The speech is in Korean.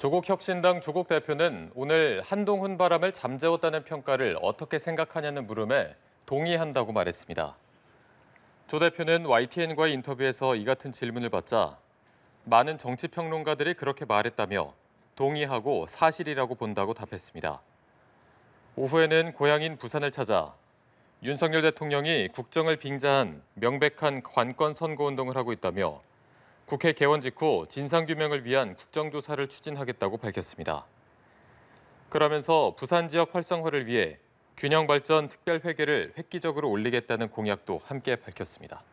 조국 혁신당 조국 대표는 오늘 한동훈 바람을 잠재웠다는 평가를 어떻게 생각하냐는 물음에 동의한다고 말했습니다. 조 대표는 YTN과의 인터뷰에서 이 같은 질문을 받자 많은 정치 평론가들이 그렇게 말했다며 동의하고 사실이라고 본다고 답했습니다. 오후에는 고향인 부산을 찾아 윤석열 대통령이 국정을 빙자한 명백한 관권 선거 운동을 하고 있다며 국회 개원 직후 진상규명을 위한 국정조사를 추진하겠다고 밝혔습니다. 그러면서 부산 지역 활성화를 위해 균형발전 특별회계를 획기적으로 올리겠다는 공약도 함께 밝혔습니다.